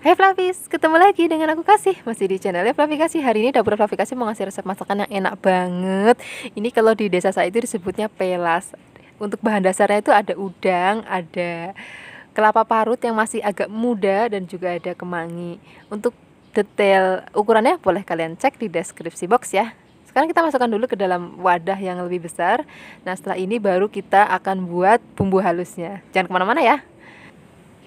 Hai Flavis, ketemu lagi dengan aku Kasih Masih di channelnya Flavi Kasih Hari ini dapur Flavi Kasih mau ngasih resep masakan yang enak banget Ini kalau di desa saya itu disebutnya pelas Untuk bahan dasarnya itu ada udang, ada kelapa parut yang masih agak muda dan juga ada kemangi Untuk detail ukurannya boleh kalian cek di deskripsi box ya Sekarang kita masukkan dulu ke dalam wadah yang lebih besar Nah setelah ini baru kita akan buat bumbu halusnya Jangan kemana-mana ya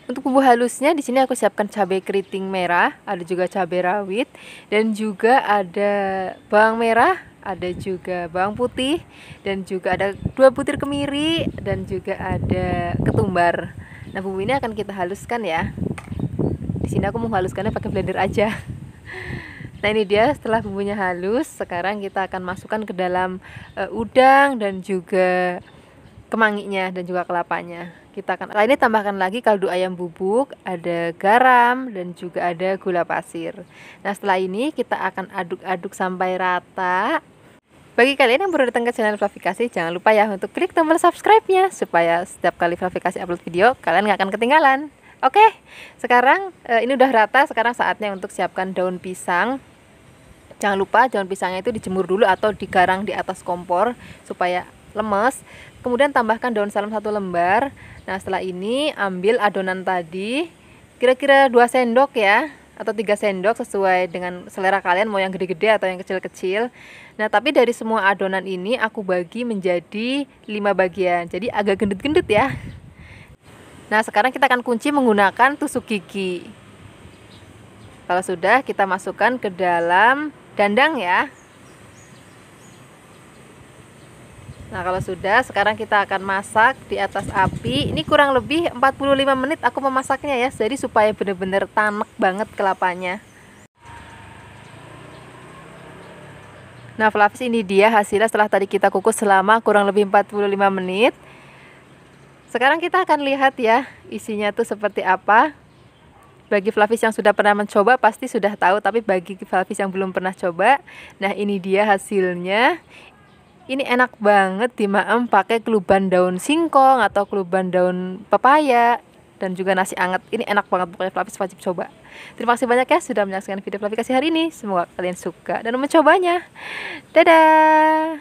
untuk bumbu halusnya di sini aku siapkan cabai keriting merah, ada juga cabai rawit dan juga ada bawang merah, ada juga bawang putih dan juga ada dua butir kemiri dan juga ada ketumbar. Nah, bumbu ini akan kita haluskan ya. Di sini aku menghaluskannya pakai blender aja. Nah, ini dia setelah bumbunya halus, sekarang kita akan masukkan ke dalam uh, udang dan juga kemanginya dan juga kelapanya. Kita akan kali ini tambahkan lagi kaldu ayam bubuk, ada garam dan juga ada gula pasir. Nah, setelah ini kita akan aduk-aduk sampai rata. Bagi kalian yang baru datang ke channel Flavikasi, jangan lupa ya untuk klik tombol subscribe-nya supaya setiap kali Flavikasi upload video, kalian nggak akan ketinggalan. Oke, sekarang eh, ini udah rata, sekarang saatnya untuk siapkan daun pisang jangan lupa daun pisangnya itu dijemur dulu atau digarang di atas kompor supaya lemes kemudian tambahkan daun salam satu lembar nah setelah ini ambil adonan tadi kira-kira 2 sendok ya atau 3 sendok sesuai dengan selera kalian mau yang gede-gede atau yang kecil-kecil. Nah, tapi dari semua adonan ini aku bagi menjadi 5 bagian. Jadi agak gendut-gendut ya. Nah, sekarang kita akan kunci menggunakan tusuk gigi. Kalau sudah, kita masukkan ke dalam dandang ya. Nah kalau sudah sekarang kita akan masak di atas api Ini kurang lebih 45 menit aku memasaknya ya Jadi supaya benar-benar tanek banget kelapanya Nah flavis ini dia hasilnya setelah tadi kita kukus selama kurang lebih 45 menit Sekarang kita akan lihat ya isinya tuh seperti apa bagi Flavis yang sudah pernah mencoba pasti sudah tahu tapi bagi Flavis yang belum pernah coba nah ini dia hasilnya ini enak banget dimaem pakai keluban daun singkong atau keluban daun pepaya dan juga nasi anget ini enak banget pokoknya Flavis wajib coba terima kasih banyak ya sudah menyaksikan video Flavis hari ini semoga kalian suka dan mencobanya dadah